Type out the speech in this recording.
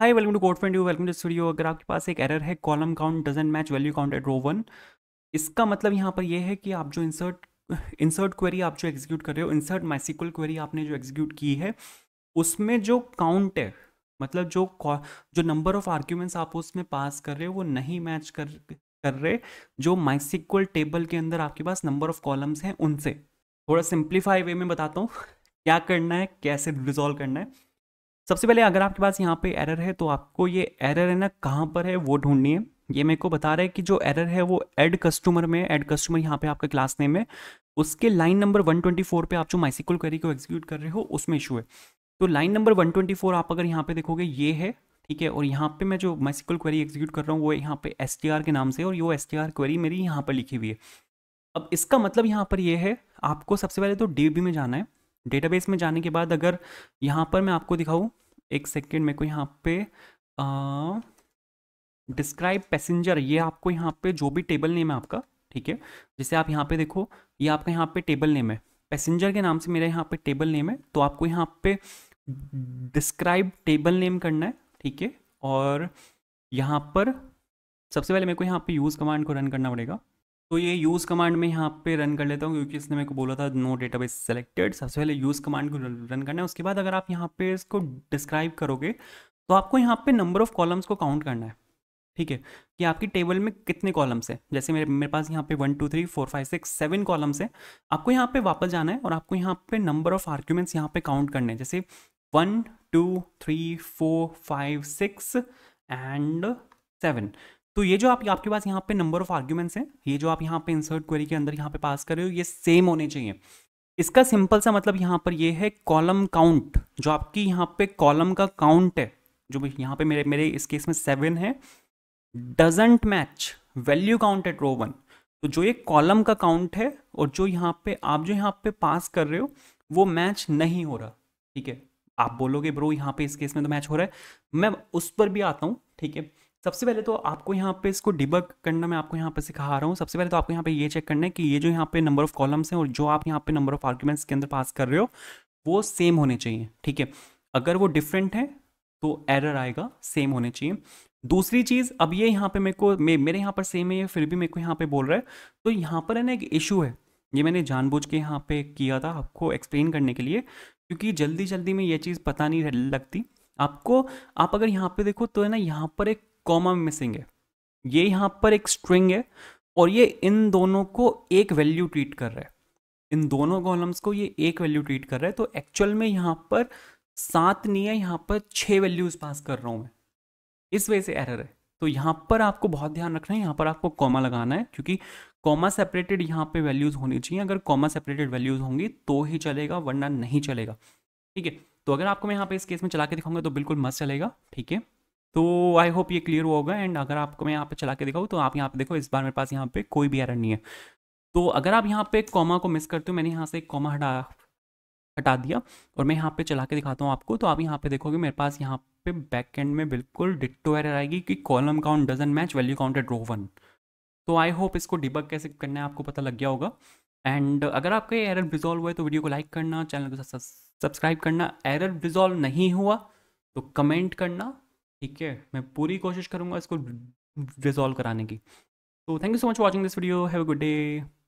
high welcome to code friend you welcome to studio अगर आपके पास एक एरर है column count doesn't match value count at row one इसका मतलब यहाँ पर यह है कि आप जो इंसर्ट इंसर्ट क्वेरी आप जो एग्जीक्यूट कर रहे हो इंसर्ट माइसिकल क्वेरी आपने जो एग्जीक्यूट की है उसमें जो काउंट है मतलब जो जो नंबर ऑफ आर्ग्यूमेंट्स आप उसमें पास कर रहे हो वो नहीं मैच कर कर रहे जो माइसिक्वल टेबल के अंदर आपके पास नंबर ऑफ कॉलम्स हैं उनसे थोड़ा सिंप्लीफाई वे में बताता हूँ क्या करना है कैसे रिजॉल्व करना है सबसे पहले अगर आपके पास यहाँ पे एरर है तो आपको ये एरर है ना कहाँ पर है वो ढूंढनी है ये मेरे को बता रहा है कि जो एरर है वो एड कस्टमर में एड कस्टमर यहाँ पे आपका क्लास नेम है उसके लाइन नंबर 124 पे आप जो माइसिकल क्वेरी को एग्जीक्यूट कर रहे हो उसमें इशू है तो लाइन नंबर 124 आप अगर यहाँ पे देखोगे ये है ठीक है और यहाँ पे मैं जो माइसिकल क्वेरी एग्जीक्यूट कर रहा हूँ वो यहाँ पे एस के नाम से और ये एस क्वेरी मेरी यहाँ पर लिखी हुई है अब इसका मतलब यहाँ पर यह है आपको सबसे पहले तो डी में जाना है डेटाबेस में जाने के बाद अगर यहाँ पर मैं आपको दिखाऊँ एक सेकेंड मेरे को यहाँ पे डिस्क्राइब पैसेंजर ये आपको यहाँ पे जो भी टेबल नेम है आपका ठीक है जैसे आप यहाँ पे देखो ये आपका यहाँ पे टेबल नेम है पैसेंजर के नाम से मेरा यहाँ पे टेबल नेम है तो आपको यहाँ पे डिस्क्राइब टेबल नेम करना है ठीक है और यहाँ पर सबसे पहले मेरे को यहाँ पे यूज़ कमांड को रन करना पड़ेगा तो ये यूज़ कमांड में यहाँ पे रन कर लेता हूँ क्योंकि इसने मेरे को बोला था नो डेटाबेस सेलेक्टेड सबसे पहले यूज़ कमांड को रन करना है उसके बाद अगर आप यहाँ पे इसको डिस्क्राइब करोगे तो आपको यहाँ पे नंबर ऑफ़ कॉलम्स को काउंट करना है ठीक है कि आपकी टेबल में कितने कॉलम्स हैं जैसे मेरे मेरे पास यहाँ पे one two three four five six seven columns हैं आपको यहाँ पे वापस जाना है और आपको यहाँ पे नंबर ऑफ आर्ग्यूमेंट्स यहाँ पे काउंट करने हैं जैसे one two three four five six and seven तो ये जो आप आपके पास यहाँ पे नंबर ऑफ आर्ग्यूमेंट्स हैं ये जो आप यहाँ पे इंसर्ट क्वेरी के अंदर यहाँ पे पास कर रहे हो ये सेम होने चाहिए इसका सिंपल सा मतलब यहाँ पर ये है कॉलम काउंट जो आपकी यहाँ पे कॉलम का काउंट है जो यहाँ पे मेरे मेरे इस केस में सेवन है doesn't match value count at row one तो जो ये कॉलम का काउंट है और जो यहाँ पे आप जो यहाँ पे पास कर रहे हो वो मैच नहीं हो रहा ठीक है आप बोलोगे ब्रो यहाँ पे इस केस में तो मैच हो रहा है मैं उस पर भी आता हूँ ठीक है सबसे पहले तो आपको यहाँ पे इसको डिबक करना मैं आपको यहाँ पे सिखा रहा हूँ सबसे पहले तो आपको यहाँ पे ये चेक करना है कि ये जो यहाँ पे नंबर ऑफ कॉलम्स हैं और जो आप यहाँ पे नंबर ऑफ आर्ग्यूमेंट्स के अंदर पास कर रहे हो वो सेम होने चाहिए ठीक है अगर वो डिफरेंट है तो एरर आएगा सेम होने चाहिए दूसरी चीज़ अब ये यहाँ पे मेरे को मे, मेरे यहाँ पर सेम है ये फिर भी मेरे को यहाँ पे बोल रहा है तो यहाँ पर है ना एक इशू है ये मैंने जानबूझ के यहाँ पे किया था आपको एक्सप्लेन करने के लिए क्योंकि जल्दी जल्दी में ये चीज़ पता नहीं लगती आपको आप अगर यहाँ पे देखो तो है ना यहाँ पर एक कॉमा में मिसिंग है ये यहाँ पर एक स्ट्रिंग है और ये इन दोनों को एक वैल्यू ट्रीट कर रहा है इन दोनों कॉलम्स को ये एक वैल्यू ट्रीट कर रहा है तो एक्चुअल में यहाँ पर सात नहीं है यहाँ पर छः वैल्यूज पास कर रहा हूँ मैं इस वजह से एरर है तो यहाँ पर आपको बहुत ध्यान रखना है यहाँ पर आपको कॉमा लगाना है क्योंकि कॉमा सेपरेटेड यहाँ पे वैल्यूज़ होनी चाहिए अगर कॉमा सेपरेटेड वैल्यूज़ होंगी तो ही चलेगा वरना नहीं चलेगा ठीक है तो अगर आपको मैं यहाँ पे इस केस में चला के दिखाऊंगा तो बिल्कुल मस्त चलेगा ठीक है तो आई होप ये क्लियर हुआ होगा एंड अगर आपको मैं यहाँ पे चला के दिखाऊँ तो आप यहाँ पे देखो इस बार मेरे पास यहाँ पे कोई भी एरर नहीं है तो अगर आप यहाँ पे कॉमा को मिस करते हो मैंने यहाँ से एक कॉमा हटा हटा दिया और मैं यहाँ पे चला के दिखाता हूँ आपको तो आप यहाँ पे देखोगे मेरे पास यहाँ पे बैक एंड में बिल्कुल डिट्टो एरर आएगी कि column count doesn't match value count at row one तो आई होप इसको डिबक कैसे करना है आपको पता लग गया होगा एंड अगर आपका ये एरर रिजॉल्व हुआ है तो वीडियो को लाइक करना चैनल को सब्सक्राइब करना एरर रिजॉल्व नहीं हुआ तो कमेंट करना ठीक है मैं पूरी कोशिश करूँगा इसको रिजॉल्व कराने की तो thank you so much watching this video have a good day